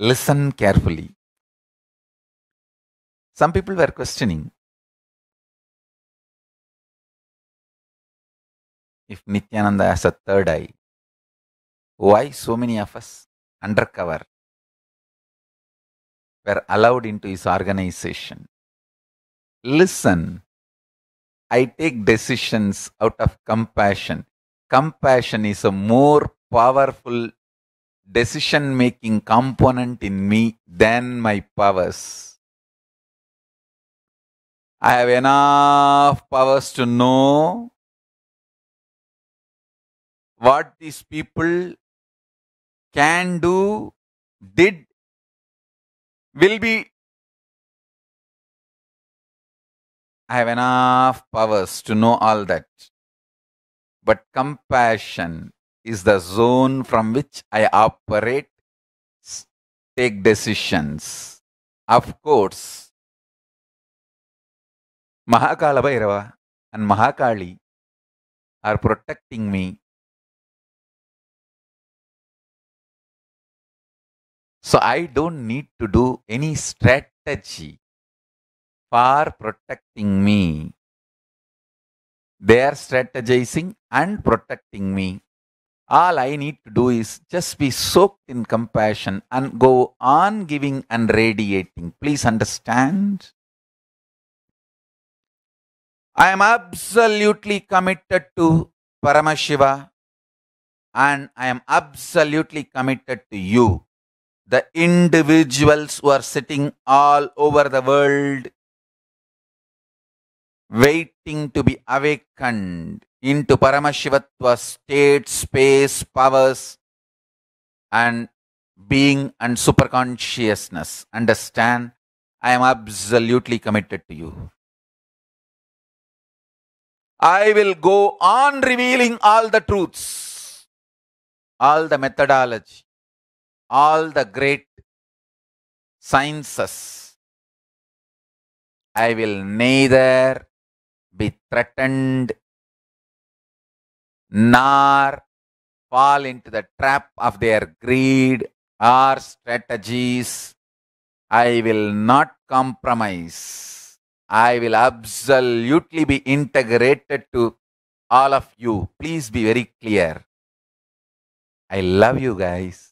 listen carefully. Some people were questioning if Nityananda has a third eye, why so many of us undercover were allowed into his organization? Listen, I take decisions out of compassion. Compassion is a more powerful decision making component in me than my powers. I have enough powers to know what these people can do, did, will be. I have enough powers to know all that. But compassion is the zone from which I operate, take decisions. Of course, Mahakala Bhairava and Mahakali are protecting me. So I don't need to do any strategy for protecting me. They are strategizing and protecting me all I need to do is just be soaked in compassion and go on giving and radiating. Please understand. I am absolutely committed to Paramashiva and I am absolutely committed to you, the individuals who are sitting all over the world waiting to be awakened into Paramashivatva state, space, powers, and being and superconsciousness. Understand? I am absolutely committed to you. I will go on revealing all the truths, all the methodology, all the great sciences. I will neither be threatened nor fall into the trap of their greed or strategies. I will not compromise. I will absolutely be integrated to all of you. Please be very clear. I love you guys.